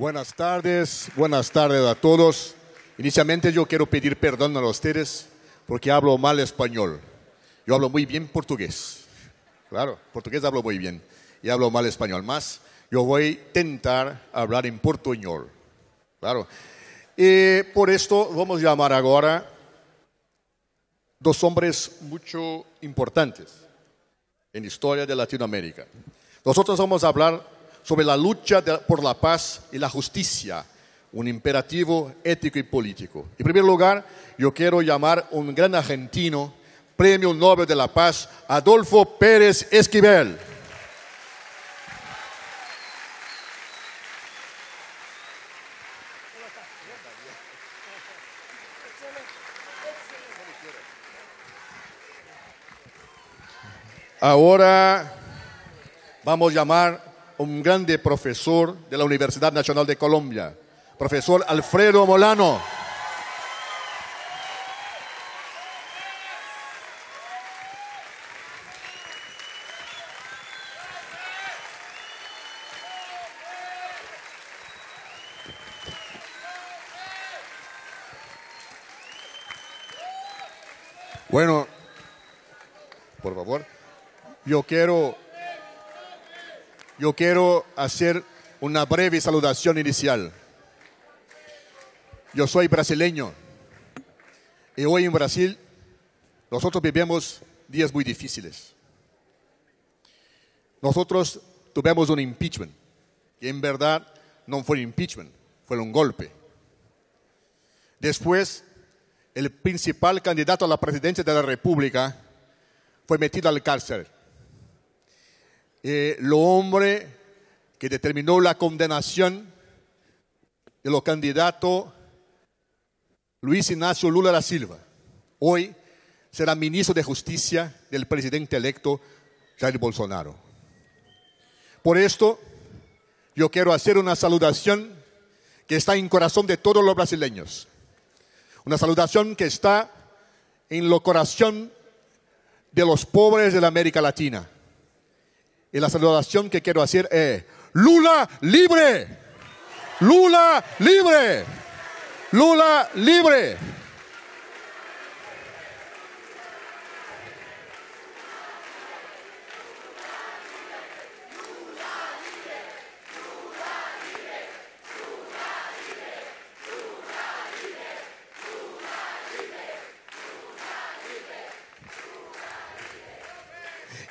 Buenas tardes, buenas tardes a todos. Inicialmente yo quiero pedir perdón a ustedes porque hablo mal español. Yo hablo muy bien portugués. Claro, portugués hablo muy bien y hablo mal español. Más, yo voy a intentar hablar en portuñol. Claro. por esto vamos a llamar ahora dos hombres mucho importantes en la historia de Latinoamérica. Nosotros vamos a hablar sobre la lucha por la paz y la justicia, un imperativo ético y político. En primer lugar, yo quiero llamar a un gran argentino, Premio Nobel de la Paz, Adolfo Pérez Esquivel. Ahora vamos a llamar un grande profesor de la Universidad Nacional de Colombia, profesor Alfredo Molano. Bueno, por favor, yo quiero yo quiero hacer una breve saludación inicial. Yo soy brasileño y hoy en Brasil nosotros vivimos días muy difíciles. Nosotros tuvimos un impeachment que en verdad no fue un impeachment, fue un golpe. Después, el principal candidato a la presidencia de la República fue metido al cárcel el eh, lo hombre que determinó la condenación de los candidatos Luis Ignacio Lula da Silva. Hoy será ministro de Justicia del presidente electo Jair Bolsonaro. Por esto, yo quiero hacer una saludación que está en corazón de todos los brasileños. Una saludación que está en el corazón de los pobres de la América Latina y la saludación que quiero hacer es, Lula libre, Lula libre, Lula libre.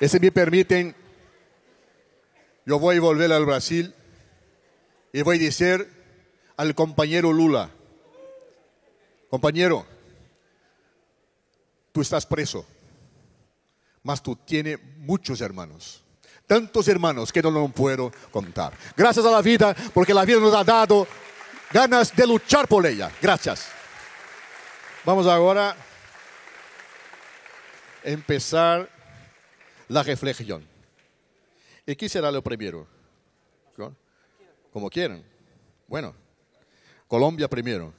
Ese me permiten, yo voy a volver al Brasil y voy a decir al compañero Lula, compañero, tú estás preso, mas tú tienes muchos hermanos. Tantos hermanos que no lo puedo contar. Gracias a la vida, porque la vida nos ha dado ganas de luchar por ella. Gracias. Vamos ahora a empezar la reflexión. ¿Y quién será lo primero? Como quieran. Bueno, Colombia primero.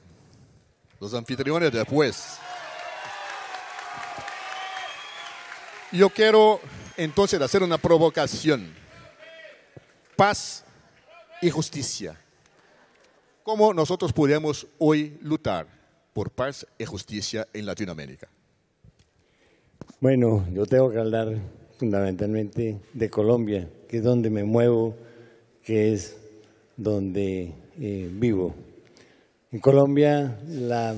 Los anfitriones después. Yo quiero entonces hacer una provocación. Paz y justicia. ¿Cómo nosotros podemos hoy luchar por paz y justicia en Latinoamérica? Bueno, yo tengo que hablar fundamentalmente de Colombia, que es donde me muevo, que es donde eh, vivo. En Colombia la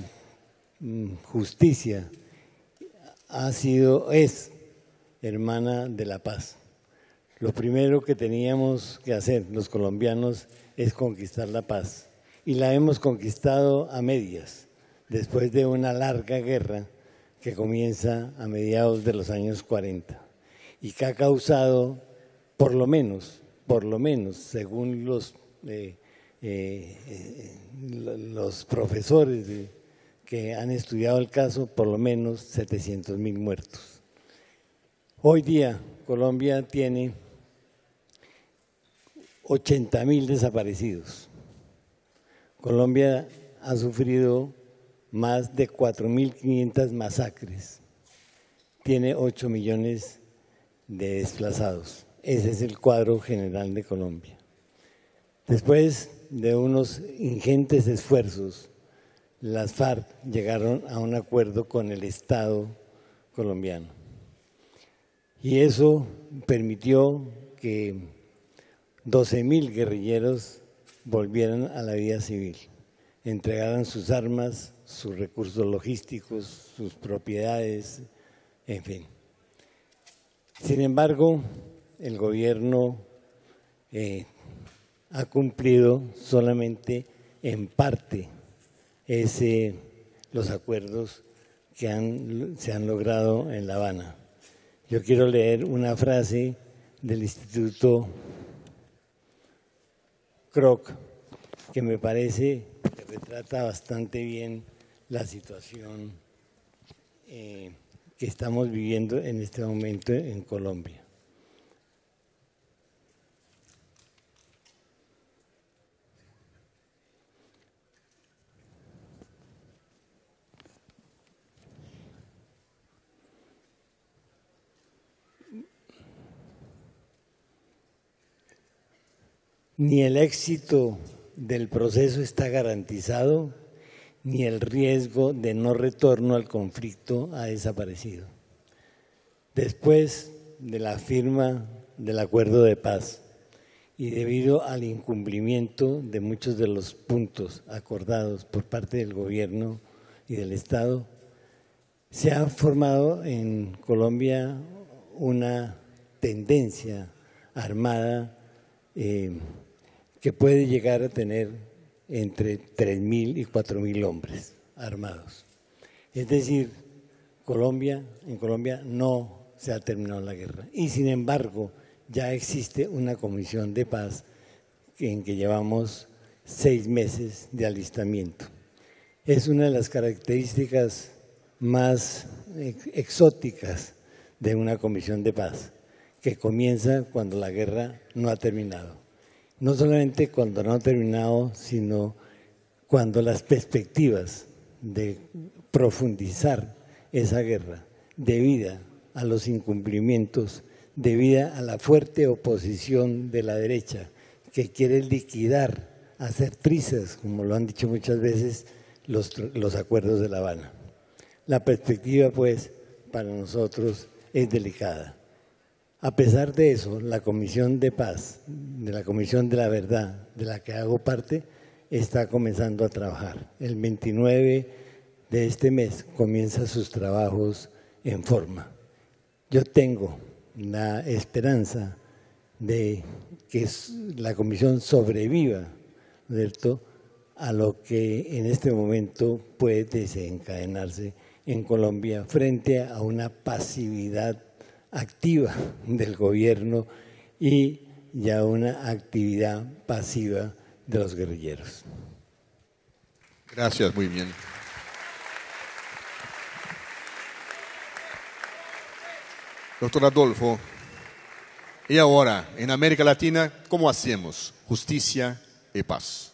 mm, justicia ha sido, es hermana de la paz. Lo primero que teníamos que hacer los colombianos es conquistar la paz. Y la hemos conquistado a medias, después de una larga guerra que comienza a mediados de los años 40 y que ha causado, por lo menos, por lo menos, según los, eh, eh, eh, los profesores que han estudiado el caso, por lo menos 700 mil muertos. Hoy día Colombia tiene 80 mil desaparecidos. Colombia ha sufrido más de 4.500 masacres. Tiene 8 millones de desplazados. Ese es el cuadro general de Colombia. Después de unos ingentes esfuerzos, las FARC llegaron a un acuerdo con el Estado colombiano. Y eso permitió que mil guerrilleros volvieran a la vida civil, entregaran sus armas, sus recursos logísticos, sus propiedades, en fin. Sin embargo, el gobierno eh, ha cumplido solamente en parte ese, los acuerdos que se han logrado en La Habana. Yo quiero leer una frase del Instituto Kroc que me parece que retrata bastante bien la situación eh, que estamos viviendo en este momento en Colombia. Ni el éxito del proceso está garantizado ni el riesgo de no retorno al conflicto ha desaparecido. Después de la firma del acuerdo de paz y debido al incumplimiento de muchos de los puntos acordados por parte del gobierno y del Estado, se ha formado en Colombia una tendencia armada eh, que puede llegar a tener entre 3.000 y 4.000 hombres armados. Es decir, Colombia, en Colombia no se ha terminado la guerra. Y sin embargo, ya existe una comisión de paz en que llevamos seis meses de alistamiento. Es una de las características más exóticas de una comisión de paz, que comienza cuando la guerra no ha terminado no solamente cuando no ha terminado, sino cuando las perspectivas de profundizar esa guerra debida a los incumplimientos, debida a la fuerte oposición de la derecha que quiere liquidar, hacer trizas, como lo han dicho muchas veces, los, los acuerdos de La Habana. La perspectiva, pues, para nosotros es delicada. A pesar de eso, la Comisión de Paz, de la Comisión de la Verdad, de la que hago parte, está comenzando a trabajar. El 29 de este mes comienza sus trabajos en forma. Yo tengo la esperanza de que la comisión sobreviva, ¿cierto?, a lo que en este momento puede desencadenarse en Colombia frente a una pasividad activa del gobierno y ya una actividad pasiva de los guerrilleros. Gracias, muy bien. Doctor Adolfo, y ahora, en América Latina, ¿cómo hacemos justicia y paz?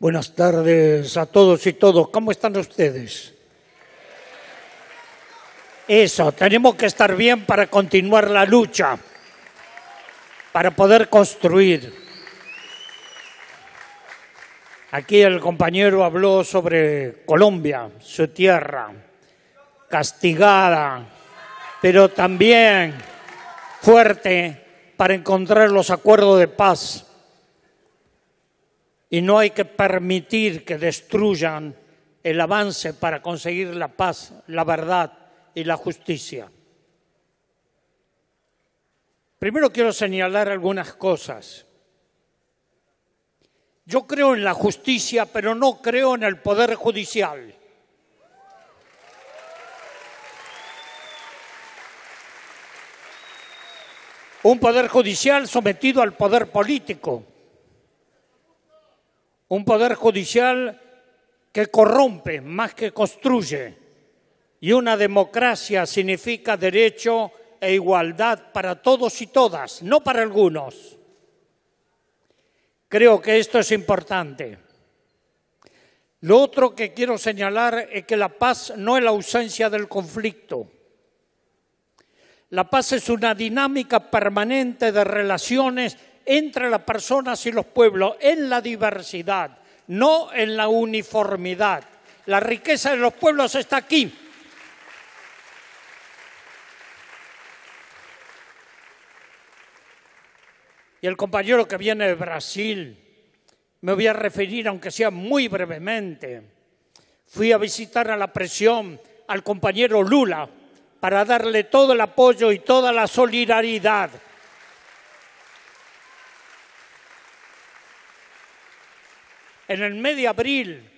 Buenas tardes a todos y todos. ¿Cómo están ustedes? Eso, tenemos que estar bien para continuar la lucha, para poder construir. Aquí el compañero habló sobre Colombia, su tierra, castigada, pero también fuerte para encontrar los acuerdos de paz. Y no hay que permitir que destruyan el avance para conseguir la paz, la verdad, y la justicia. Primero quiero señalar algunas cosas. Yo creo en la justicia, pero no creo en el poder judicial. Un poder judicial sometido al poder político. Un poder judicial que corrompe más que construye y una democracia significa derecho e igualdad para todos y todas, no para algunos. Creo que esto es importante. Lo otro que quiero señalar es que la paz no es la ausencia del conflicto. La paz es una dinámica permanente de relaciones entre las personas y los pueblos en la diversidad, no en la uniformidad. La riqueza de los pueblos está aquí. y el compañero que viene de Brasil, me voy a referir, aunque sea muy brevemente. Fui a visitar a la presión al compañero Lula para darle todo el apoyo y toda la solidaridad. En el mes de abril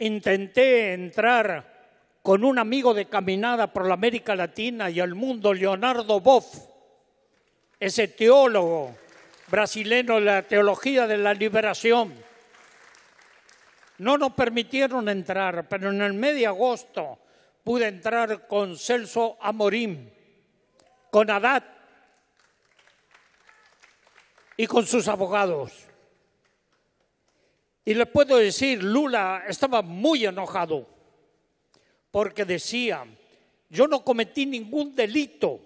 intenté entrar con un amigo de caminada por la América Latina y el mundo, Leonardo Boff, ese teólogo brasileño la teología de la liberación. No nos permitieron entrar, pero en el mes de agosto pude entrar con Celso Amorim, con Haddad y con sus abogados. Y les puedo decir, Lula estaba muy enojado porque decía, yo no cometí ningún delito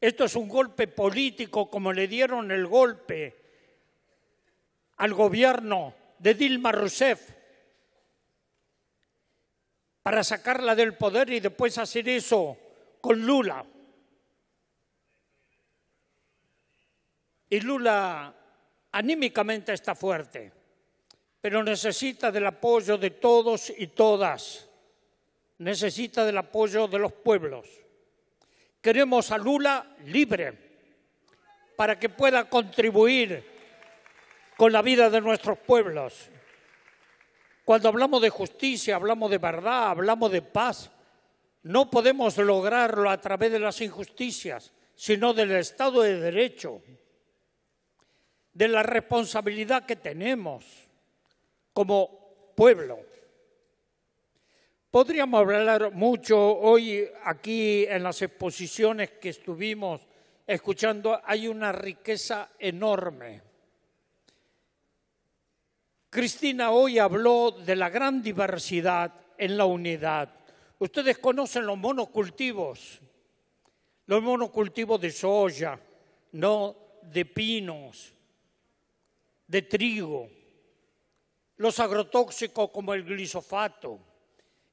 esto es un golpe político como le dieron el golpe al gobierno de Dilma Rousseff para sacarla del poder y después hacer eso con Lula. Y Lula anímicamente está fuerte, pero necesita del apoyo de todos y todas, necesita del apoyo de los pueblos. Queremos a Lula libre para que pueda contribuir con la vida de nuestros pueblos. Cuando hablamos de justicia, hablamos de verdad, hablamos de paz, no podemos lograrlo a través de las injusticias, sino del Estado de Derecho, de la responsabilidad que tenemos como pueblo. Podríamos hablar mucho hoy aquí en las exposiciones que estuvimos escuchando, hay una riqueza enorme. Cristina hoy habló de la gran diversidad en la unidad. Ustedes conocen los monocultivos, los monocultivos de soya, no de pinos, de trigo, los agrotóxicos como el glisofato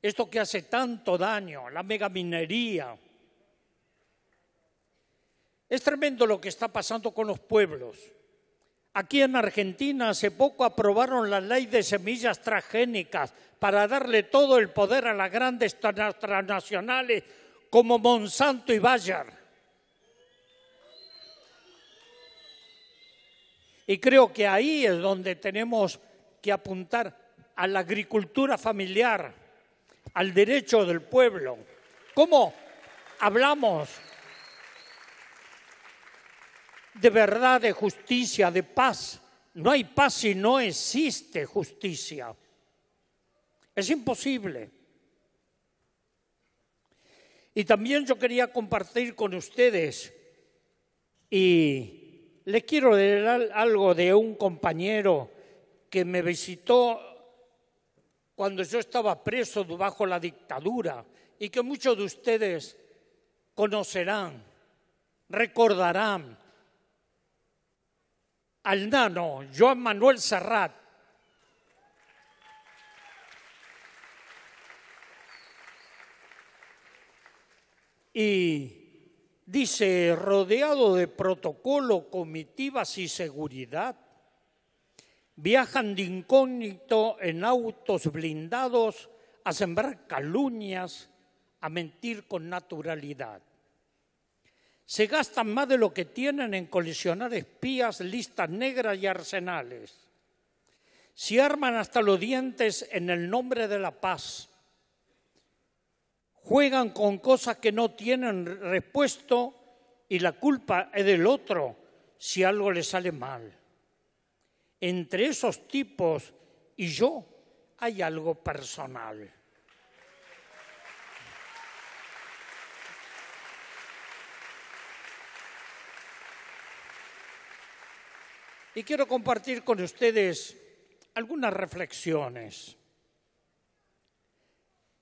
esto que hace tanto daño, la megaminería. Es tremendo lo que está pasando con los pueblos. Aquí en Argentina hace poco aprobaron la ley de semillas transgénicas para darle todo el poder a las grandes transnacionales como Monsanto y Bayer. Y creo que ahí es donde tenemos que apuntar a la agricultura familiar, al derecho del pueblo. ¿Cómo hablamos de verdad, de justicia, de paz? No hay paz si no existe justicia. Es imposible. Y también yo quería compartir con ustedes y les quiero leer algo de un compañero que me visitó cuando yo estaba preso bajo la dictadura y que muchos de ustedes conocerán, recordarán, al nano Joan Manuel Serrat. Y dice, rodeado de protocolo, comitivas y seguridad, viajan de incógnito en autos blindados a sembrar calumnias, a mentir con naturalidad. Se gastan más de lo que tienen en colisionar espías, listas negras y arsenales. Se arman hasta los dientes en el nombre de la paz. Juegan con cosas que no tienen repuesto y la culpa es del otro si algo le sale mal entre esos tipos y yo hay algo personal. Y quiero compartir con ustedes algunas reflexiones.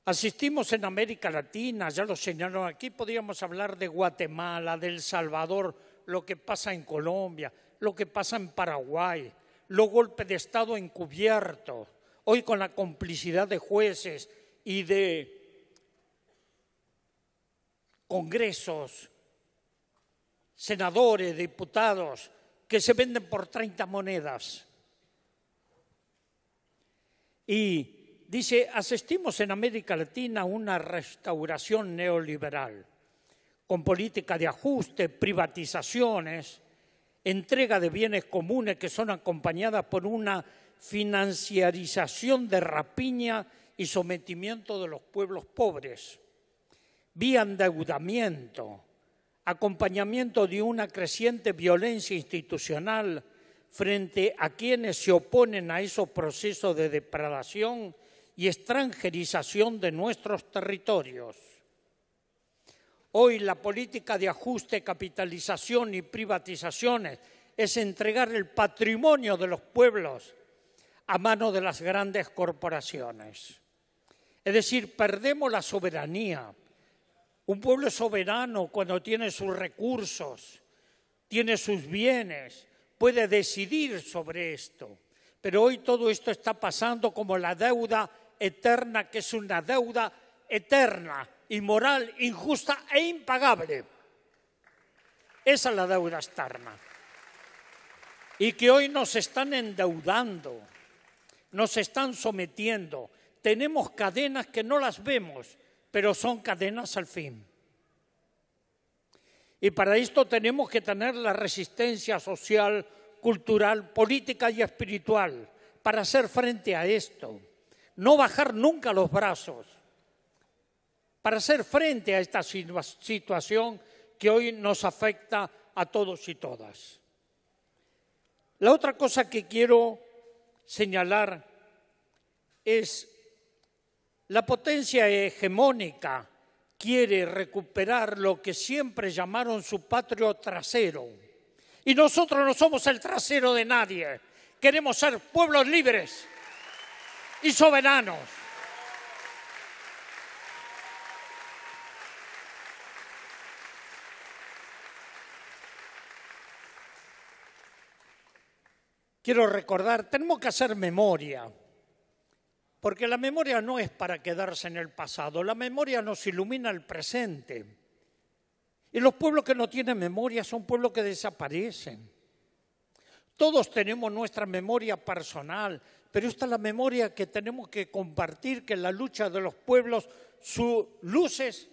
Asistimos en América Latina, ya lo señalaron aquí, podríamos hablar de Guatemala, de El Salvador, lo que pasa en Colombia, lo que pasa en Paraguay, los golpes de Estado encubierto hoy con la complicidad de jueces y de congresos, senadores, diputados, que se venden por 30 monedas. Y dice, asistimos en América Latina a una restauración neoliberal, con política de ajuste, privatizaciones, entrega de bienes comunes que son acompañadas por una financiarización de rapiña y sometimiento de los pueblos pobres, vía endeudamiento, acompañamiento de una creciente violencia institucional frente a quienes se oponen a esos procesos de depredación y extranjerización de nuestros territorios Hoy la política de ajuste, capitalización y privatizaciones es entregar el patrimonio de los pueblos a mano de las grandes corporaciones. Es decir, perdemos la soberanía. Un pueblo soberano cuando tiene sus recursos, tiene sus bienes, puede decidir sobre esto. Pero hoy todo esto está pasando como la deuda eterna, que es una deuda eterna inmoral, injusta e impagable. Esa es la deuda externa. Y que hoy nos están endeudando, nos están sometiendo. Tenemos cadenas que no las vemos, pero son cadenas al fin. Y para esto tenemos que tener la resistencia social, cultural, política y espiritual para hacer frente a esto. No bajar nunca los brazos para hacer frente a esta situación que hoy nos afecta a todos y todas. La otra cosa que quiero señalar es la potencia hegemónica quiere recuperar lo que siempre llamaron su patrio trasero. Y nosotros no somos el trasero de nadie. Queremos ser pueblos libres y soberanos. quiero recordar, tenemos que hacer memoria, porque la memoria no es para quedarse en el pasado, la memoria nos ilumina el presente. Y los pueblos que no tienen memoria son pueblos que desaparecen. Todos tenemos nuestra memoria personal, pero esta es la memoria que tenemos que compartir, que es la lucha de los pueblos, sus luces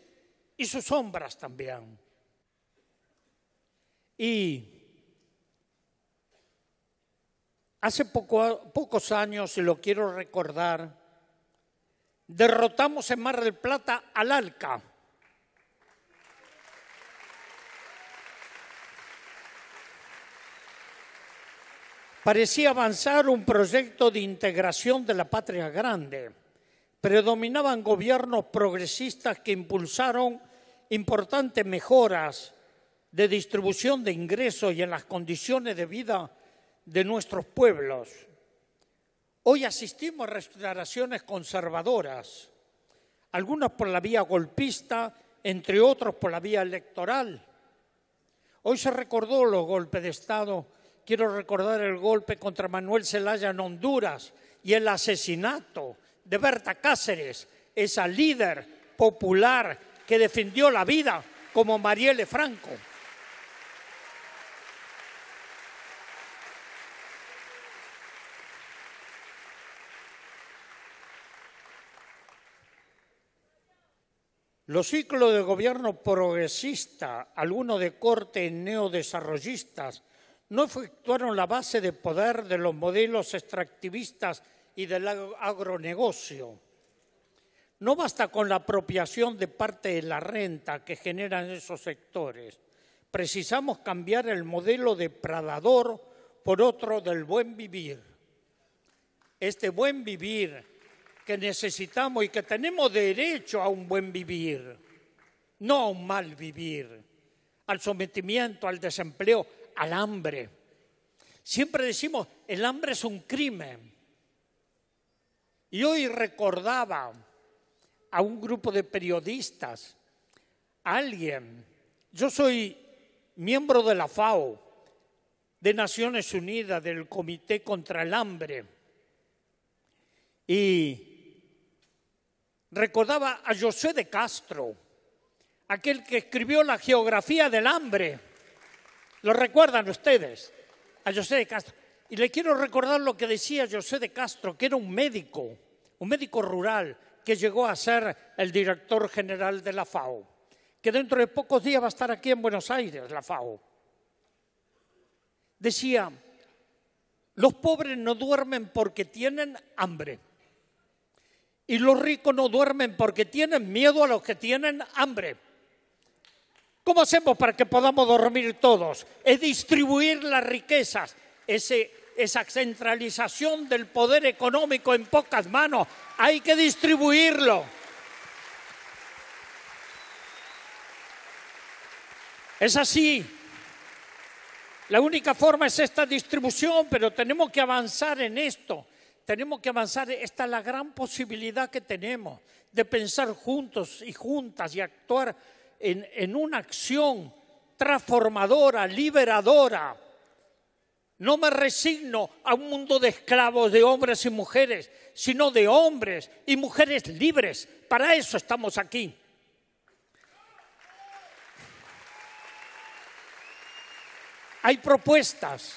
y sus sombras también. Y Hace pocos años, y lo quiero recordar, derrotamos en Mar del Plata al Alca. Parecía avanzar un proyecto de integración de la patria grande. Predominaban gobiernos progresistas que impulsaron importantes mejoras de distribución de ingresos y en las condiciones de vida de nuestros pueblos. Hoy asistimos a restauraciones conservadoras, algunas por la vía golpista, entre otros por la vía electoral. Hoy se recordó los golpes de Estado. Quiero recordar el golpe contra Manuel Zelaya en Honduras y el asesinato de Berta Cáceres, esa líder popular que defendió la vida como Marielle Franco. Los ciclos de gobierno progresista, algunos de corte neodesarrollistas, no efectuaron la base de poder de los modelos extractivistas y del agronegocio. No basta con la apropiación de parte de la renta que generan esos sectores. Precisamos cambiar el modelo depredador por otro del buen vivir. Este buen vivir que necesitamos y que tenemos derecho a un buen vivir, no a un mal vivir, al sometimiento, al desempleo, al hambre. Siempre decimos, el hambre es un crimen. Y hoy recordaba a un grupo de periodistas, a alguien, yo soy miembro de la FAO, de Naciones Unidas, del Comité contra el Hambre, y recordaba a José de Castro, aquel que escribió la geografía del hambre. ¿Lo recuerdan ustedes? A José de Castro. Y le quiero recordar lo que decía José de Castro, que era un médico, un médico rural, que llegó a ser el director general de la FAO, que dentro de pocos días va a estar aquí en Buenos Aires, la FAO. Decía, los pobres no duermen porque tienen hambre. Y los ricos no duermen porque tienen miedo a los que tienen hambre. ¿Cómo hacemos para que podamos dormir todos? Es distribuir las riquezas. esa centralización del poder económico en pocas manos, hay que distribuirlo. Es así. La única forma es esta distribución, pero tenemos que avanzar en esto. Tenemos que avanzar. Esta es la gran posibilidad que tenemos de pensar juntos y juntas y actuar en, en una acción transformadora, liberadora. No me resigno a un mundo de esclavos, de hombres y mujeres, sino de hombres y mujeres libres. Para eso estamos aquí. Hay propuestas,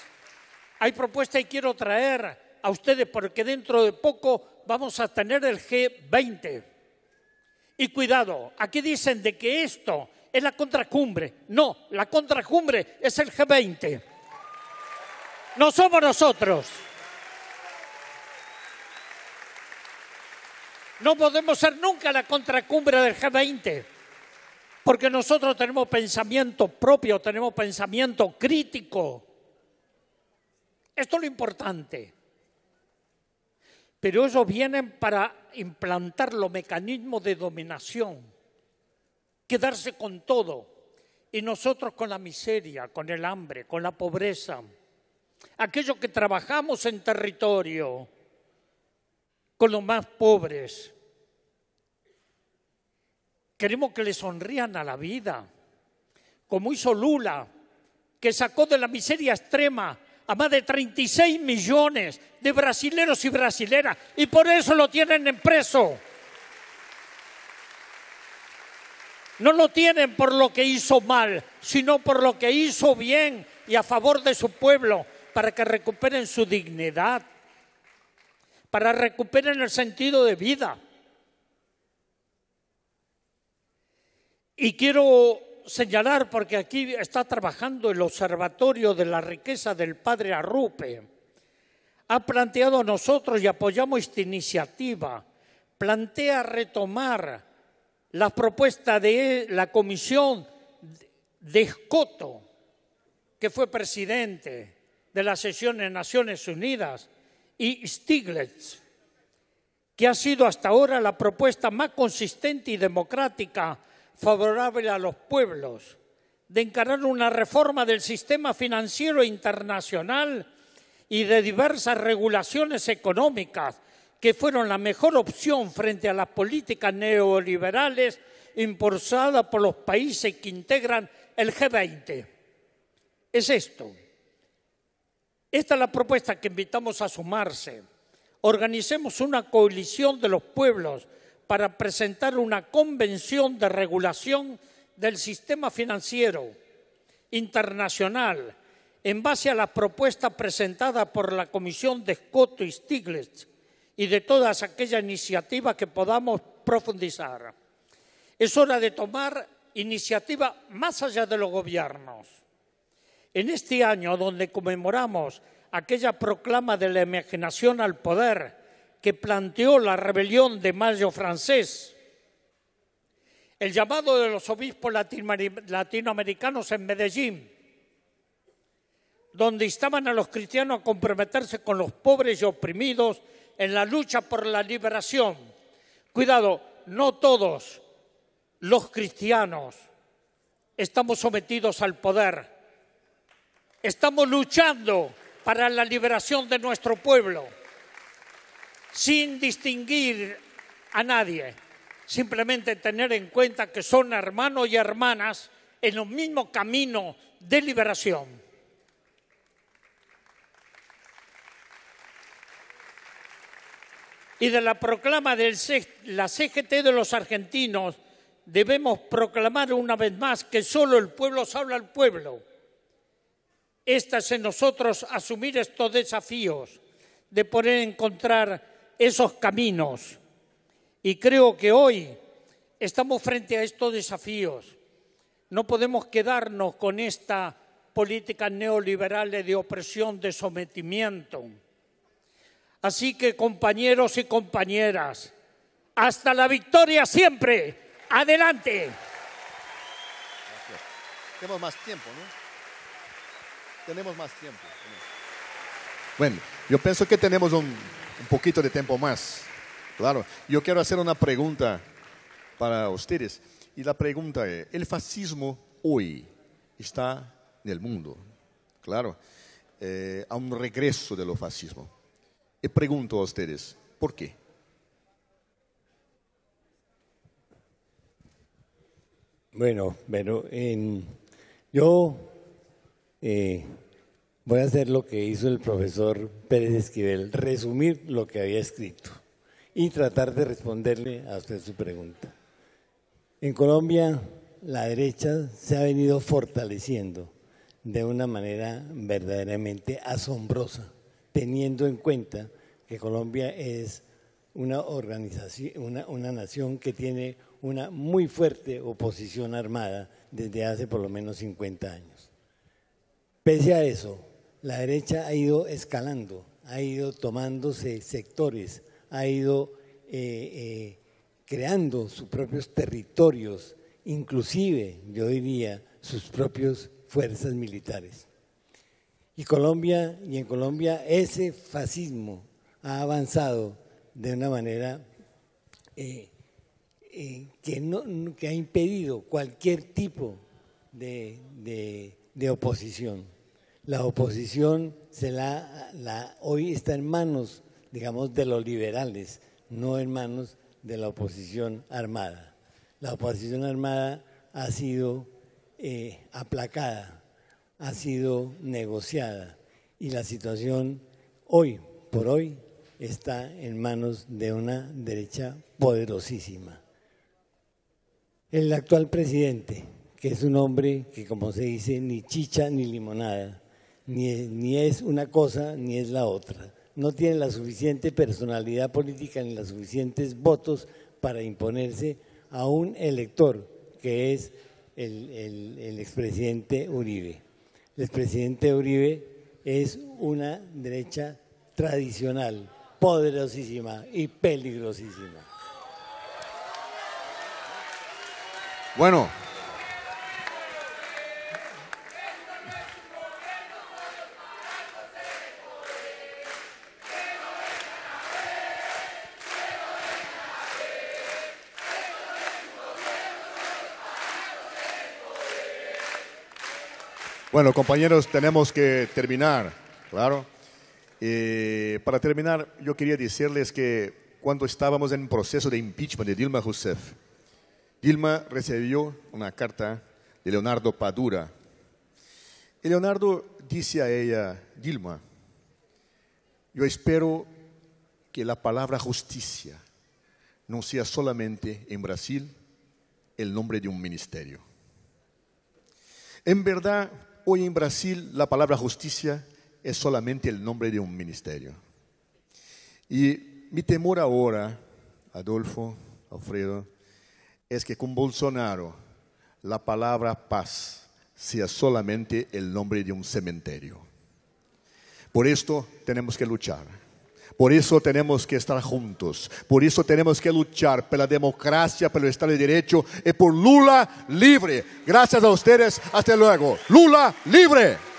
hay propuestas y quiero traer a ustedes porque dentro de poco vamos a tener el G20. Y cuidado, aquí dicen de que esto es la contracumbre. No, la contracumbre es el G20. No somos nosotros. No podemos ser nunca la contracumbre del G20, porque nosotros tenemos pensamiento propio, tenemos pensamiento crítico. Esto es lo importante pero ellos vienen para implantar los mecanismos de dominación, quedarse con todo, y nosotros con la miseria, con el hambre, con la pobreza. Aquellos que trabajamos en territorio, con los más pobres. Queremos que le sonrían a la vida, como hizo Lula, que sacó de la miseria extrema a más de 36 millones de brasileros y brasileras y por eso lo tienen en preso. No lo tienen por lo que hizo mal, sino por lo que hizo bien y a favor de su pueblo, para que recuperen su dignidad, para recuperen el sentido de vida. Y quiero señalar, porque aquí está trabajando el Observatorio de la Riqueza del Padre Arrupe, ha planteado nosotros y apoyamos esta iniciativa, plantea retomar la propuesta de la comisión de Escoto, que fue presidente de la sesión en Naciones Unidas, y Stiglitz, que ha sido hasta ahora la propuesta más consistente y democrática favorable a los pueblos, de encarar una reforma del sistema financiero internacional y de diversas regulaciones económicas que fueron la mejor opción frente a las políticas neoliberales impulsadas por los países que integran el G20. Es esto. Esta es la propuesta que invitamos a sumarse. Organicemos una coalición de los pueblos para presentar una convención de regulación del sistema financiero internacional en base a la propuesta presentada por la Comisión de Scotto y Stiglitz y de todas aquellas iniciativas que podamos profundizar. Es hora de tomar iniciativa más allá de los gobiernos. En este año donde conmemoramos aquella proclama de la imaginación al poder, que planteó la rebelión de Mayo francés, el llamado de los obispos latinoamericanos en Medellín, donde instaban a los cristianos a comprometerse con los pobres y oprimidos en la lucha por la liberación. Cuidado, no todos los cristianos estamos sometidos al poder. Estamos luchando para la liberación de nuestro pueblo sin distinguir a nadie, simplemente tener en cuenta que son hermanos y hermanas en el mismo camino de liberación. y de la proclama de la CGT de los argentinos, debemos proclamar una vez más que solo el pueblo habla al pueblo. Esta es en nosotros asumir estos desafíos de poder encontrar esos caminos. Y creo que hoy estamos frente a estos desafíos. No podemos quedarnos con esta política neoliberal de opresión, de sometimiento. Así que, compañeros y compañeras, hasta la victoria siempre. Adelante. Tenemos más tiempo, ¿no? Tenemos más tiempo. Bueno, yo pienso que tenemos un un poquito de tiempo más. Claro, yo quiero hacer una pregunta para ustedes. Y la pregunta es, ¿el fascismo hoy está en el mundo? Claro, eh, a un regreso de lo fascismo. Y pregunto a ustedes, ¿por qué? Bueno, bueno, en yo eh, Voy a hacer lo que hizo el profesor Pérez Esquivel, resumir lo que había escrito y tratar de responderle a usted su pregunta. En Colombia, la derecha se ha venido fortaleciendo de una manera verdaderamente asombrosa, teniendo en cuenta que Colombia es una organización, una, una nación que tiene una muy fuerte oposición armada desde hace por lo menos 50 años. Pese a eso, la derecha ha ido escalando, ha ido tomándose sectores, ha ido eh, eh, creando sus propios territorios, inclusive, yo diría, sus propias fuerzas militares. Y Colombia, y en Colombia ese fascismo ha avanzado de una manera eh, que, ha impedido cualquier tipo de oposición la oposición se la, la, hoy está en manos, digamos, de los liberales, no en manos de la oposición armada. La oposición armada ha sido eh, aplacada, ha sido negociada y la situación hoy por hoy está en manos de una derecha poderosísima. El actual presidente, que es un hombre que como se dice, ni chicha ni limonada, ni, ni es una cosa ni es la otra. No tiene la suficiente personalidad política ni los suficientes votos para imponerse a un elector que es el, el expresidente Uribe. El expresidente Uribe es una derecha tradicional, poderosísima y peligrosísima. Bueno, Bueno, compañeros, tenemos que terminar, claro. Eh, para terminar, yo quería decirles que cuando estábamos en proceso de impeachment de Dilma Rousseff, Dilma recibió una carta de Leonardo Padura. Y Leonardo dice a ella, Dilma, yo espero que la palabra justicia no sea solamente en Brasil el nombre de un ministerio. En verdad, Hoy en Brasil la palabra justicia es solamente el nombre de un ministerio. Y mi temor ahora, Adolfo, Alfredo, es que con Bolsonaro la palabra paz sea solamente el nombre de un cementerio. Por esto tenemos que luchar. Por eso tenemos que estar juntos, por eso tenemos que luchar por la democracia, por el Estado de Derecho y por Lula libre. Gracias a ustedes, hasta luego. Lula libre.